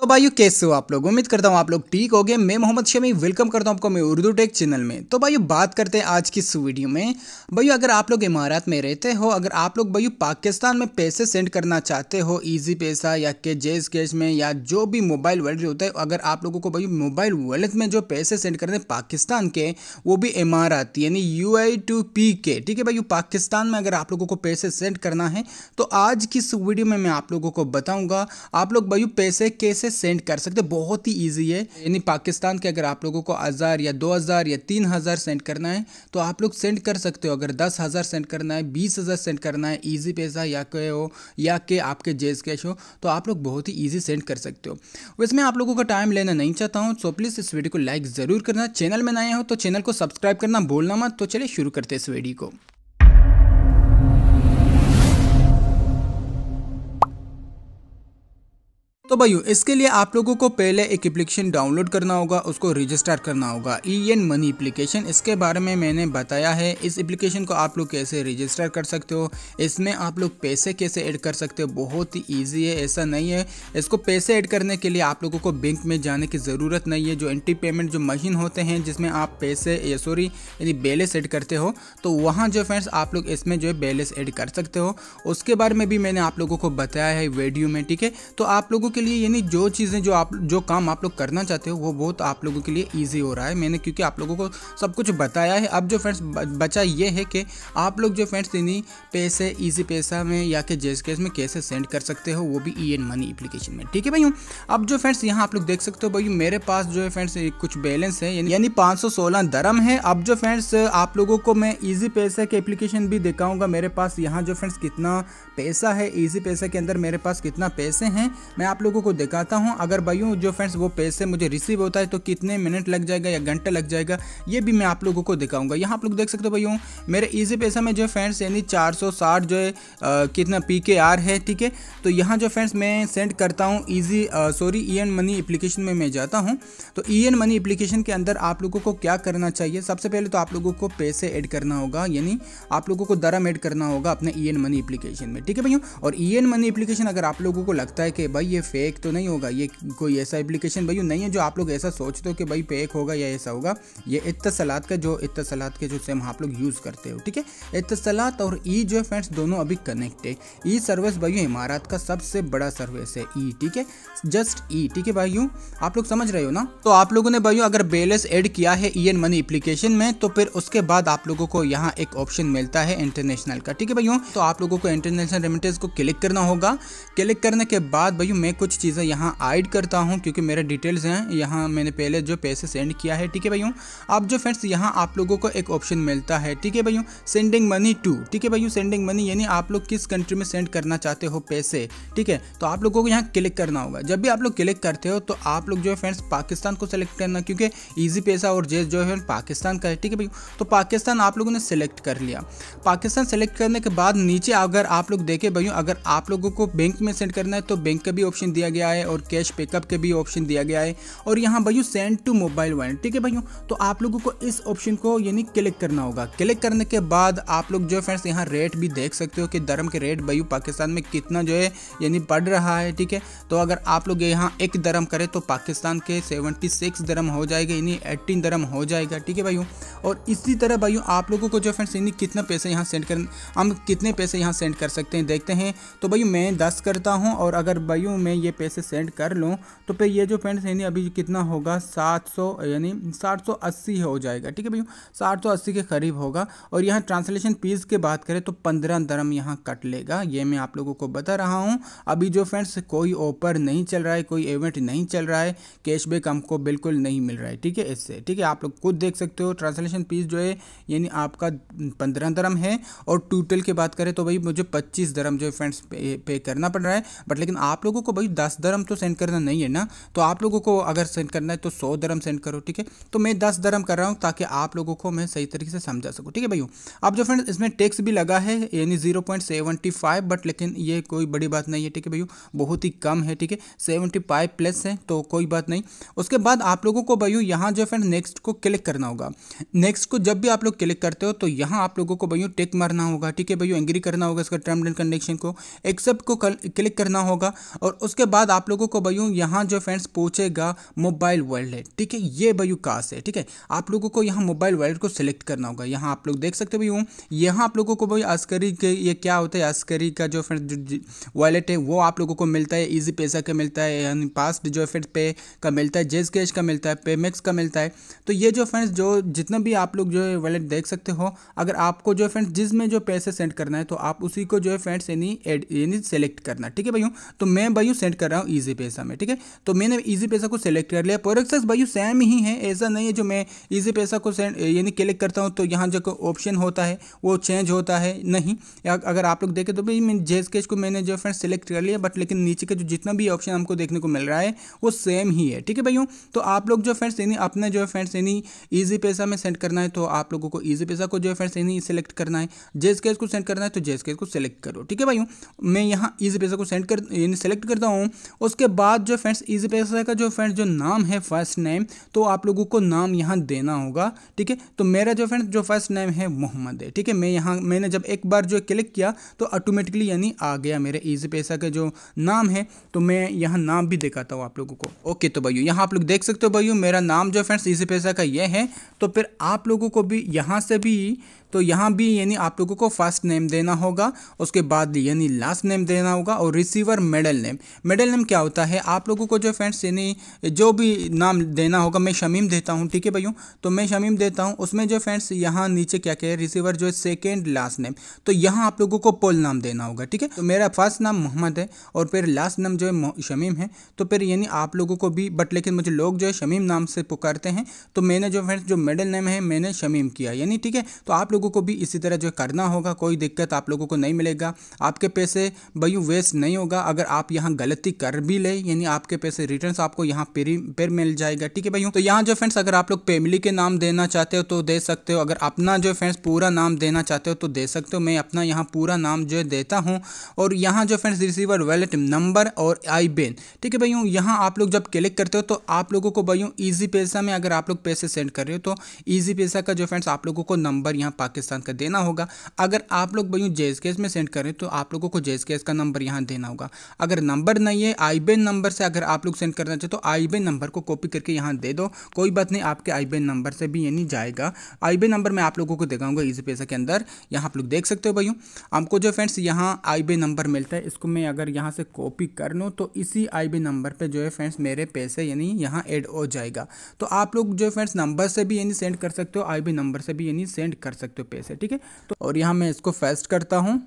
तो भाइयों कैसे हो आप लोग उम्मीद करता हूँ आप लोग ठीक हो गए मैं मोहम्मद शमी वेलकम करता हूँ आपको मैं उर्दू टेक चैनल में तो भाइयों बात करते हैं आज की इस वीडियो में भाइयों अगर आप लोग इमारात में रहते हो अगर आप लोग भाइयों पाकिस्तान में पैसे सेंड करना चाहते हो इजी पैसा या के जेज कैश में या जो भी मोबाइल वॉलेट होता है अगर आप लोगों को भाई मोबाइल वॉलेट में जो पैसे सेंड करते हैं पाकिस्तान के वो भी इमारत यानी यू आई टू पी के ठीक है भाई पाकिस्तान में अगर आप लोगों को पैसे सेंड करना है तो आज की इस वीडियो में मैं आप लोगों को बताऊँगा आप लोग भाई पैसे कैसे से सेंड कर सकते हो बहुत ही ईजी है यानी पाकिस्तान के अगर आप लोगों को हज़ार या दो हज़ार या तीन हज़ार सेंड करना है तो आप लोग सेंड कर सकते हो अगर दस हज़ार सेंड करना है बीस हज़ार सेंड करना है ईजी पैसा या के हो या के आपके जेज कैश हो तो आप लोग बहुत ही ईजी सेंड कर सकते हो वैसे मैं आप लोगों का टाइम लेना नहीं चाहता हूँ सो प्लीज़ इस वीडियो को लाइक ज़रूर करना चैनल में नए हो तो चैनल को सब्सक्राइब करना बोलना मत तो चलिए शुरू करते हैं इस वीडियो को तो भाइयों इसके लिए आप लोगों को पहले एक एप्लीकेशन डाउनलोड करना होगा उसको रजिस्टर करना होगा ई एन मनी एप्लीकेशन इसके बारे में मैंने बताया है इस एप्लीकेशन को आप लोग कैसे रजिस्टर कर सकते हो इसमें आप लोग पैसे कैसे ऐड कर सकते हो बहुत ही ईजी है ऐसा नहीं है इसको पैसे ऐड करने के लिए आप लोगों को बैंक में जाने की ज़रूरत नहीं है जो एंटी पेमेंट जो मशीन होते हैं जिसमें आप पैसे या सॉरी यदि बैलेंस एड करते हो तो वहाँ जो फ्रेंड्स आप लोग इसमें जो है बैलेंस एड कर सकते हो उसके बारे में भी मैंने आप लोगों को बताया है वीडियो में ठीक है तो आप लोगों के लिए यानी जो चीज़ें जो आप जो काम आप लोग करना चाहते हो वो बहुत आप लोगों के लिए ईजी हो रहा है मैंने क्योंकि आप लोगों को सब कुछ बताया है अब जो फ्रेंड्स बचा ये है कि आप लोग जो फ्रेंड्स यानी पैसे ईजी पैसा में या कि जेस केस में कैसे सेंड कर सकते हो वो भी ई एन मनी अप्लीकेशन में ठीक है भाई अब जो फ्रेंड्स यहाँ आप लोग देख सकते हो भाई मेरे पास जो है फ्रेंड्स कुछ बैलेंस है यानी पाँच सौ सोलह दरम है अब जो फ्रेंड्स आप लोगों को मैं ईजी पैसा के एप्लीकेशन भी दिखाऊंगा मेरे पास यहाँ जो फ्रेंड्स कितना पैसा है ईजी पैसा के अंदर मेरे पास कितना पैसे हैं मैं आप लोगों लोगों को दिखाता हूँ अगर भाइयों जो फ्रेंड्स वो पैसे मुझे रिसीव होता है तो कितने मिनट लग जाएगा या घंटा लग जाएगा ये भी मैं आप लोगों को दिखाऊंगा यहाँ आप लोग देख सकते हो भाइयों मेरे ईजी पैसा में जो फ्रेंड्स यानी चार जो है कितना पी है ठीक है तो यहाँ जो फ्रेंड्स मैं सेंड करता हूँ easy sorry E money application में मैं जाता हूँ तो ई मनी एप्लीकेशन के अंदर आप लोगों को क्या करना चाहिए सबसे पहले तो आप लोगों को पैसे ऐड करना होगा यानी आप लोगों को दरम ऐड करना होगा अपने ई मनी एप्लीकेशन में ठीक है भैया और ई मनी एप्लीकेशन अगर आप लोगों को लगता है कि भाई ये फेक तो नहीं होगा ये कोई ऐसा एप्लीकेशन भाई नहीं है जो आप लोग ऐसा सोचते हो कि भाई फेक होगा या ऐसा होगा ये इतसलात का जो इतसलात के जो सेम आप लोग यूज़ करते हो ठीक है इतसलात और ई जो है फ्रेंड्स दोनों अभी कनेक्ट है ई सर्विस भाई इमारत का सबसे बड़ा सर्विस है ई ठीक है जस्ट ई ठीक है भाई आप लोग समझ रहे हो ना तो आप लोगों ने भाई अगर बैलेंस एड किया है ई मनी एप्लीकेशन में तो फिर उसके बाद आप लोगों को यहाँ एक ऑप्शन मिलता है इंटरनेशनल का ठीक है भाई तो आप लोगों को इंटरनेशनल रेमिटेंस को क्लिक करना होगा क्लिक करने के बाद भाई मैं कुछ चीज़ें यहाँ ऐड करता हूँ क्योंकि मेरे डिटेल्स हैं यहाँ मैंने पहले जो पैसे सेंड किया है ठीक है भैया अब जो फ्रेंड्स यहाँ आप लोगों को एक ऑप्शन मिलता है ठीक है भैया सेंडिंग मनी टू ठीक है भैया सेंडिंग मनी यानी आप लोग किस कंट्री में सेंड करना चाहते हो पैसे ठीक है तो आप लोगों को यहाँ क्लिक करना होगा जब भी आप लोग क्लिक करते हो तो आप लोग जो है फ्रेंड्स पाकिस्तान को सेलेक्ट करना क्योंकि ईजी पैसा और जेस जो है पाकिस्तान का है ठीक है भैया तो पाकिस्तान आप लोगों ने सेलेक्ट कर लिया पाकिस्तान सेलेक्ट करने के बाद नीचे अगर आप लोग देखें भैया अगर आप लोगों को बैंक में सेंड करना है तो बैंक का भी ऑप्शन दिया गया है और कैश पिकअप के भी ऑप्शन दिया गया है और यहाँ भाई सेंड टू मोबाइल वन ठीक है भाइयों तो आप लोगों को इस ऑप्शन को यानी क्लिक करना होगा क्लिक करने के बाद आप लोग जो है फ्रेंड्स यहाँ रेट भी देख सकते हो कि धर्म के रेट भाई पाकिस्तान में कितना जो है यानी बढ़ रहा है ठीक है तो अगर आप लोग यहाँ एक धर्म करें तो पाकिस्तान के सेवेंटी सिक्स धर्म हो जाएगा यानी एट्टीन धर्म हो जाएगा ठीक है भाइयों और इसी तरह भाइयों आप लोगों को जो फ्रेंड्स यानी कितना पैसे यहाँ सेंड कर हम कितने पैसे यहाँ सेंड कर सकते हैं देखते हैं तो भाई मैं दस करता हूँ और अगर भाइयों मैं ये पैसे सेंड कर लूँ तो फिर ये जो फ्रेंड्स यानी अभी कितना होगा 700 यानी 780 हो जाएगा ठीक है भैया 780 के करीब होगा और यहाँ ट्रांसलेशन फीस की बात करें तो पंद्रह दरम यहाँ कट लेगा ये मैं आप लोगों को बता रहा हूँ अभी जो फ्रेंड्स कोई ऑफर नहीं चल रहा है कोई इवेंट नहीं चल रहा है कैशबैक हमको बिल्कुल नहीं मिल रहा है ठीक है इससे ठीक है आप लोग खुद देख सकते हो ट्रांसलेशन फीस जो है यानी आपका पंद्रह दरम है और टोटल की बात करें तो भाई मुझे पच्चीस दरम जो फ्रेंड्स पे, पे करना पड़ रहा है बट लेकिन आप लोगों को भाई दस धर्म तो सेंड करना नहीं है ना तो आप लोगों को अगर सेंड करना है तो सौ धर्म सेंड करो ठीक है तो मैं दस धर्म कर रहा हूँ ताकि आप लोगों को मैं सही तरीके से समझा सकूँ ठीक है भाई अब जो फ्रेंड इसमें टैक्स भी लगा है यानी जीरो बट लेकिन ये कोई बड़ी बात नहीं है ठीक है भैया बहुत ही कम है ठीक है सेवेंटी प्लस है तो कोई बात नहीं उसके बाद आप लोगों को भैया यहाँ जो फ्रेंड नेक्स्ट को क्लिक करना होगा नेक्स्ट को जब भी आप लोग क्लिक करते हो तो यहाँ आप लोगों को भैया टेक मारना होगा ठीक है भैया एंग्री करना होगा इसका टर्म एंड कंडीशन को एक्सेप्ट को क्लिक करना होगा और उसके बाद आप लोगों को भैया यहाँ जो फ्रेंड्स पूछेगा मोबाइल वर्ल्ड है ठीक है ये भैया कास्ट है ठीक है आप लोगों को यहाँ मोबाइल वर्ल्ड को सिलेक्ट करना होगा यहाँ आप लोग देख सकते भैया यहाँ आप लोगों को भाई अस्करी के ये क्या होता है अस्करी का जो फ्रेंड वॉलेट है वो आप लोगों को मिलता है ईजी पैसा का मिलता है यानी पास्ट जो फ्रेंड्स पे का मिलता है जेज कैश का मिलता है पेमेक्स का मिलता है तो ये जो फ्रेंड्स जो जितना भी आप लोग जो है वॉलेट देख सकते हो अगर आपको जो है फ्रेंड्स जिसमें जो पैसे सेंड करना है तो आप उसी को जो है फ्रेंड्स यानी एड यानी सेलेक्ट करना ठीक है भाइयों तो मैं भाइयों सेंड सेलेक्ट कर रहा हूँ ईजी पैसा में ठीक है तो मैंने ईजी पैसा को सेलेक्ट कर लिया प्रोडक्ट्स भाई सेम ही है ऐसा नहीं है जो मैं ईजी पैसा को यानी क्लिक करता हूँ तो यहाँ जो ऑप्शन होता है वो चेंज होता है नहीं अगर आप लोग देखें तो भाई मैं जेज कैश को मैंने जो फ्रेंड सेलेक्ट कर लिया बट लेकिन नीचे का जो जितना भी ऑप्शन हमको देखने को मिल रहा है वो सेम ही है ठीक है भाई तो आप लोग जो फ्रेंड्स यानी अपने जो है फ्रेंड्स यानी ईजी पैसा में सेंड करना है तो आप लोगों को ईजी पैसा को जो है फ्रेंड्स यानी सेलेक्ट करना है जेज कैश को सेंड करना है तो जेज कैश को सेलेक्ट करो ठीक है भाई मैं यहाँ ईजी पैसा को सेंड कर यानी सेलेक्ट करता हूँ हूँ उसके बाद जो फ्रेंड्स ईजी पैसा का जो फ्रेंड्स जो नाम है फर्स्ट नेम तो आप लोगों को नाम यहाँ देना होगा ठीक है तो मेरा जो फ्रेंड्स जो फर्स्ट नेम है मोहम्मद है ठीक है मैं यहाँ मैंने जब एक बार जो क्लिक किया तो ऑटोमेटिकली यानी आ गया मेरे ईजी पैसा का जो नाम है तो मैं यहाँ नाम भी दिखाता हूँ आप लोगों को ओके तो भाइयों यहाँ आप लोग देख सकते हो भाइयों मेरा नाम जो फ्रेंड्स ईजी पैसा का यह है तो फिर आप लोगों को भी यहाँ से भी तो यहाँ भी यानी आप लोगों को फर्स्ट नेम देना होगा उसके बाद यानी लास्ट नेम देना होगा और receiver middle name middle name क्या होता है आप लोगों को जो फ्रेंड्स यानी जो भी नाम देना होगा मैं शमीम देता हूँ ठीक है भैया तो मैं शमीम देता हूँ उसमें जो फ्रेंड्स यहाँ नीचे क्या क्या है रिसीवर जो है सेकेंड लास्ट नेम तो यहाँ आप लोगों को पोल नाम देना होगा ठीक है तो मेरा फर्स्ट नाम मोहम्मद है और फिर लास्ट नाम जो है शमीम है तो फिर यानी आप लोगों को भी बट लेकिन मुझे लोग जो है शमीम नाम से पुकारते हैं तो मैंने जो फ्रेंड्स जो मिडिल नेम है मैंने शमीम किया यानी ठीक है तो आप लोगों को भी इसी तरह जो करना होगा कोई दिक्कत आप लोगों को नहीं मिलेगा आपके पैसे भैया वेस्ट नहीं होगा अगर आप यहाँ गलत गलती कर भी ले यानी आपके पैसे रिटर्न आपको यहाँ पर मिल जाएगा ठीक है भाई तो यहाँ जो फ्रेंड्स अगर आप लोग फैमिली के नाम देना चाहते हो तो दे सकते हो अगर अपना जो फ्रेंड्स पूरा नाम देना चाहते हो तो दे सकते हो मैं अपना यहाँ पूरा नाम जो है देता हूँ और यहाँ जो फ्रेंड्स रिसीवर वैलेट नंबर और आई बेन ठीक है भाई यहाँ आप लोग जब क्लिक करते हो तो आप लोगों को भाई ईजी पैसा में अगर आप लोग पैसे सेंड कर रहे हो तो ईजी पैसा का जो फ्रेंड्स आप लोगों को नंबर यहाँ पाकिस्तान का देना होगा अगर आप लोग जेज जेस में सेंड कर रहे हो तो आप लोगों को जेस का नंबर यहाँ देना होगा अगर नंबर करना ही है आई नंबर से अगर आप लोग सेंड करना चाहते तो आई नंबर को कॉपी करके यहाँ दे दो कोई बात नहीं आपके आई नंबर से भी यानी जाएगा आई नंबर मैं आप लोगों को दिखाऊंगा इजी पैसा के अंदर यहाँ आप लोग देख सकते हो भाई हमको जो फ्रेंड्स यहाँ आई नंबर मिलता है इसको मैं अगर यहाँ से कॉपी कर लूँ तो इसी आई नंबर पर जो है फ्रेंड्स मेरे पैसे यानी यहाँ एड हो जाएगा तो आप लोग जो फ्रेंड्स नंबर से भी यानी सेंड कर सकते हो आई नंबर से भी यानी सेंड कर सकते हो पैसे ठीक है तो और यहाँ मैं इसको फेस्ट करता हूँ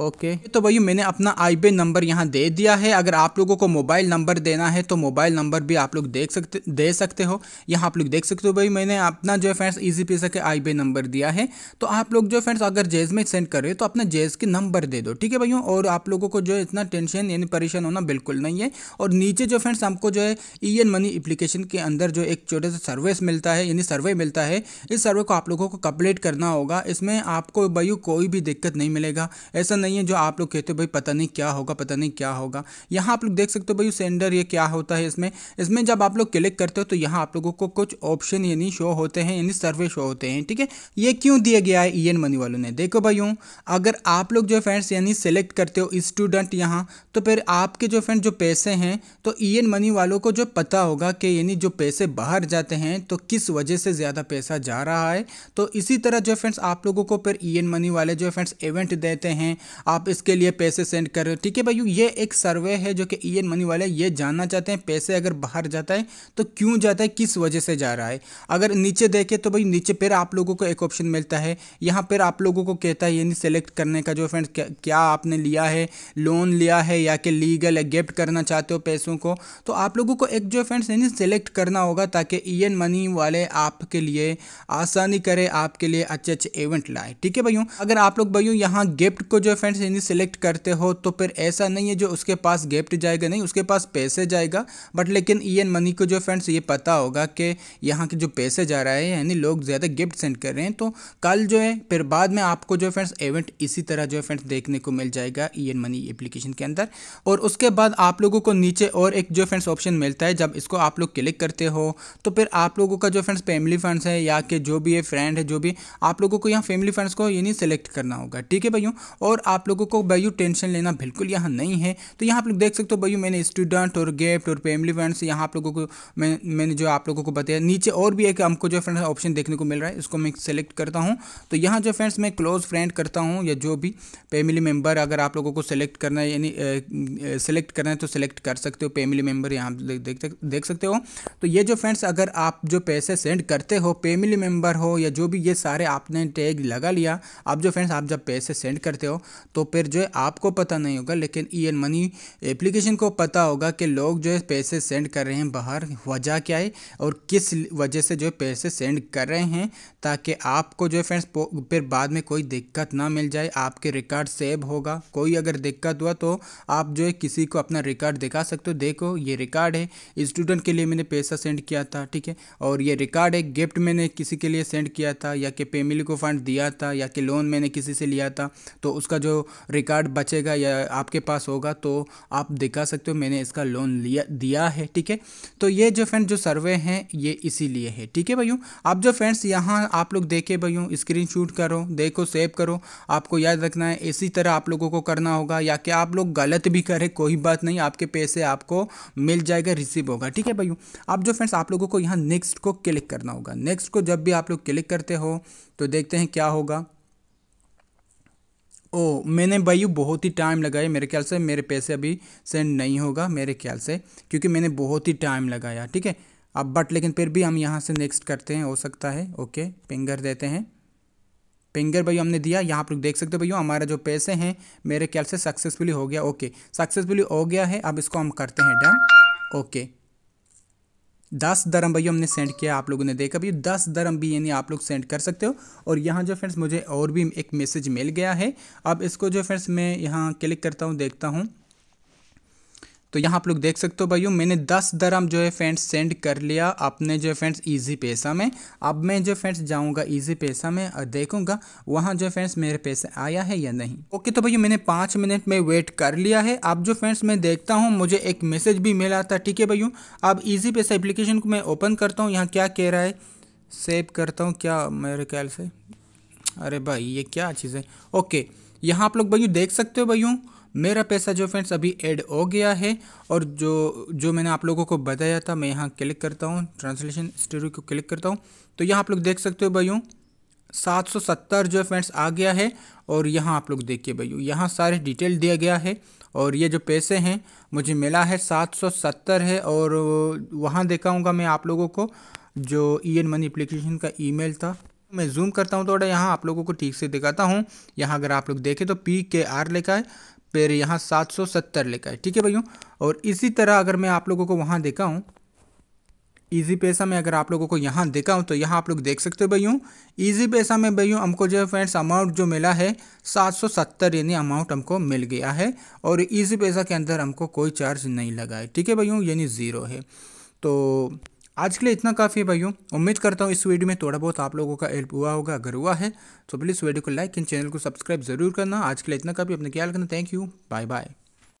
ओके okay. तो भाई मैंने अपना आई बे नंबर यहाँ दे दिया है अगर आप लोगों को मोबाइल नंबर देना है तो मोबाइल नंबर भी आप लोग देख सकते दे सकते हो यहाँ आप लोग देख सकते हो भाई मैंने अपना जो है फ्रेंड्स ईजी पी के आई बे नंबर दिया है तो आप लोग जो फ्रेंड्स अगर जेज में सेंड कर रहे हो तो अपना जेज के नंबर दे दो ठीक है भैया और आप लोगों को जो है इतना टेंशन यानी परेशान होना बिल्कुल नहीं है और नीचे जो फ्रेंड्स हमको जो है ई एन मनी अप्लीकेशन के अंदर जो एक छोटे सा सर्विस मिलता है यानी सर्वे मिलता है इस सर्वे को आप लोगों को कंप्लीट करना होगा इसमें आपको भाई कोई भी दिक्कत नहीं मिलेगा ऐसा नहीं है जो आप लोग कहते हो भाई पता नहीं क्या होगा पता नहीं क्या होगा यहाँ आप लोग देख सकते हो भाई सेंडर ये क्या होता है इसमें इसमें जब आप लोग क्लिक करते हो तो यहाँ आप लोगों को कुछ ऑप्शन यानी शो होते हैं यानी सर्वे शो होते हैं ठीक है ये क्यों दिया गया है ई मनी वालों ने देखो भाइयों अगर आप लोग जो फ्रेंड्स यानी सेलेक्ट करते हो स्टूडेंट यहाँ तो फिर आपके जो फ्रेंड जो पैसे हैं तो ई मनी वालों को जो पता होगा कि यानी जो पैसे बाहर जाते हैं तो किस वजह से ज़्यादा पैसा जा रहा है तो इसी तरह जो फ्रेंड्स आप लोगों को फिर ई मनी वाले जो फ्रेंड्स इवेंट देते हैं आप इसके लिए पैसे सेंड कर रहे हो ठीक है भाई ये एक सर्वे है जो कि ई एन मनी वाले ये जानना चाहते हैं पैसे अगर बाहर जाता है तो क्यों जाता है किस वजह से जा रहा है अगर नीचे देखें तो भाई नीचे पर आप लोगों को एक ऑप्शन मिलता है यहाँ पर आप लोगों को कहता है यानी सेलेक्ट करने का जो फ्रेंड क्या आपने लिया है लोन लिया है या कि लीगल है गिफ्ट करना चाहते हो पैसों को तो आप लोगों को एक जो फ्रेंड्स यानी सेलेक्ट करना होगा ताकि ई एन मनी वाले आपके लिए आसानी करे आपके लिए अच्छे अच्छे इवेंट लाए ठीक है भाइयों अगर आप लोग भाइयों यहाँ गिफ्ट को जो फ्रेंड्स यानी सिलेक्ट करते हो तो फिर ऐसा नहीं है जो उसके पास गिफ्ट जाएगा नहीं उसके पास पैसे जाएगा बट लेकिन ई एन मनी को जो फ्रेंड्स ये पता होगा कि यहाँ के जो पैसे जा रहा है यानी लोग ज़्यादा गिफ्ट सेंड कर रहे हैं तो कल जो है फिर बाद में आपको जो फ्रेंड्स इवेंट इसी तरह जो है फ्रेंड्स देखने को मिल जाएगा ई एन मनी एप्लीकेशन के अंदर और उसके बाद आप लोगों को नीचे और एक जो फ्रेंड्स ऑप्शन मिलता है जब इसको आप लोग क्लिक करते हो तो फिर आप लोगों का जो फ्रेंड्स फैमिली फ्रेंड्स है या कि जो भी है फ्रेंड है जो भी आप लोगों को यहाँ फैमिली फ्रेंड्स को यही सेलेक्ट करना होगा ठीक है भैया और आप लोगों को भाई टेंशन लेना बिल्कुल यहाँ नहीं है तो यहाँ आप लोग देख सकते हो भाई मैंने स्टूडेंट और गेफ्ट और फैमिली फ्रेंड्स यहाँ आप लोगों को मैं मैंने जो आप लोगों को बताया नीचे और भी एक हमको जो फ्रेंड्स ऑप्शन देखने को मिल रहा है इसको मैं सेलेक्ट करता हूँ तो यहाँ जो फ्रेंड्स मैं क्लोज फ्रेंड करता हूँ या जो भी फैमिली मेम्बर अगर आप लोगों को सेलेक्ट करना है यानी सेलेक्ट करना है तो सेलेक्ट कर सकते हो फैमिली मेम्बर यहाँ देख देख सकते हो तो ये जो फ्रेंड्स अगर आप जो पैसे सेंड करते हो फैमिली मेम्बर हो या जो भी ये सारे आपने टैग लगा लिया अब जो फ्रेंड्स आप जब पैसे सेंड करते हो तो फिर जो है आपको पता नहीं होगा लेकिन ई एन मनी एप्लीकेशन को पता होगा कि लोग जो है पैसे सेंड कर रहे हैं बाहर वजह क्या है और किस वजह से जो है पैसे सेंड कर रहे हैं ताकि आपको जो है फ्रेंड्स फिर बाद में कोई दिक्कत ना मिल जाए आपके रिकॉर्ड सेव होगा कोई अगर दिक्कत हुआ तो आप जो है किसी को अपना रिकॉर्ड दिखा सकते हो देखो ये रिकॉर्ड है स्टूडेंट के लिए मैंने पैसा सेंड किया था ठीक है और ये रिकॉर्ड है गिफ्ट मैंने किसी के लिए सेंड किया था या कि फैमिली को फंड दिया था या कि लोन मैंने किसी से लिया था तो उसका जो रिकार्ड रिकॉर्ड बचेगा या आपके पास होगा तो आप दिखा सकते हो मैंने इसका लोन लिया दिया है ठीक है तो ये जो फ्रेंड जो सर्वे हैं ये इसीलिए है ठीक है भैया आप जो फ्रेंड्स यहाँ आप लोग देखे भैया स्क्रीन शूट करो देखो सेव करो आपको याद रखना है इसी तरह आप लोगों को करना होगा या कि आप लोग गलत भी करें कोई बात नहीं आपके पैसे आपको मिल जाएगा रिसीव होगा ठीक है भैया आप जो फ्रेंड्स आप लोगों को यहाँ नेक्स्ट को क्लिक करना होगा नेक्स्ट को जब भी आप लोग क्लिक करते हो तो देखते हैं क्या होगा ओ मैंने भाई बहुत ही टाइम लगाया मेरे ख्याल से मेरे पैसे अभी सेंड नहीं होगा मेरे ख्याल से क्योंकि मैंने बहुत ही टाइम लगाया ठीक है अब बट लेकिन फिर भी हम यहाँ से नेक्स्ट करते हैं हो सकता है ओके पिंगर देते हैं पिंगर भाई हमने दिया यहाँ पर देख सकते हो भैया हमारा जो पैसे हैं मेरे ख्याल से सक्सेसफुली हो गया ओके सक्सेसफुली हो गया है अब इसको हम करते हैं डन ओके दस दरम भैया हमने सेंड किया आप लोगों ने देखा भैया दस दरम भी यानी आप लोग सेंड कर सकते हो और यहाँ जो फ्रेंड्स मुझे और भी एक मैसेज मिल गया है अब इसको जो फ्रेंड्स मैं यहाँ क्लिक करता हूँ देखता हूँ तो यहाँ आप लोग देख सकते हो भाइयों मैंने दस दरम जो है फ्रेंड्स सेंड कर लिया आपने जो है फ्रेंड्स ईजी पैसा में अब मैं जो फ्रेंड्स जाऊँगा ईजी पैसा में और देखूँगा वहाँ जो फ्रेंड्स मेरे पैसे आया है या नहीं ओके तो भैया मैंने पाँच मिनट में वेट कर लिया है अब जो फ्रेंड्स मैं देखता हूँ मुझे एक मैसेज भी मिला था ठीक है भैया अब ईजी पैसा एप्लीकेशन को मैं ओपन करता हूँ यहाँ क्या कह रहा है सेव करता हूँ क्या मेरे ख्याल से अरे भाई ये क्या चीज़ है ओके यहाँ आप लोग भैया देख सकते हो भैया मेरा पैसा जो फ्रेंड्स अभी ऐड हो गया है और जो जो मैंने आप लोगों को बताया था मैं यहाँ क्लिक करता हूँ ट्रांसलेशन स्टोरी को क्लिक करता हूँ तो यहाँ आप लोग देख सकते हो भाइयों सात सौ सत्तर जो फ्रेंड्स आ गया है और यहाँ आप लोग देखिए भाइयों यहाँ सारे डिटेल दिया गया है और ये जो पैसे हैं मुझे मिला है सात सौ सत्तर है और वहाँ देखाऊँगा मैं आप लोगों को जो ई एन मनी अप्लीकेशन का ईमेल था मैं जूम करता हूँ थोड़ा यहाँ आप लोगों को ठीक से दिखाता हूँ यहाँ अगर आप लोग देखें तो पी के आर लिखा है फिर यहाँ 770 लिखा है ठीक है भैया और इसी तरह अगर मैं आप लोगों को वहाँ देखा हूँ ईजी पैसा में अगर आप लोगों को यहाँ देखा हूँ तो यहाँ आप लोग देख सकते हो भैया ईजी पैसा में भैया हमको जो है फ्रेंड्स अमाउंट जो मिला है 770 यानी अमाउंट हमको मिल गया है और ईजी पैसा के अंदर हमको कोई चार्ज नहीं लगा है ठीक है भैया यानी ज़ीरो है तो आज के लिए इतना काफ़ी है भाइयों उम्मीद करता हूँ इस वीडियो में थोड़ा बहुत आप लोगों का हेल्प हुआ होगा अगर हुआ है तो प्लीज़ वीडियो को लाइक एंड चैनल को सब्सक्राइब जरूर करना आज के लिए इतना काफ़ी अपने ख्याल करना थैंक यू बाय बाय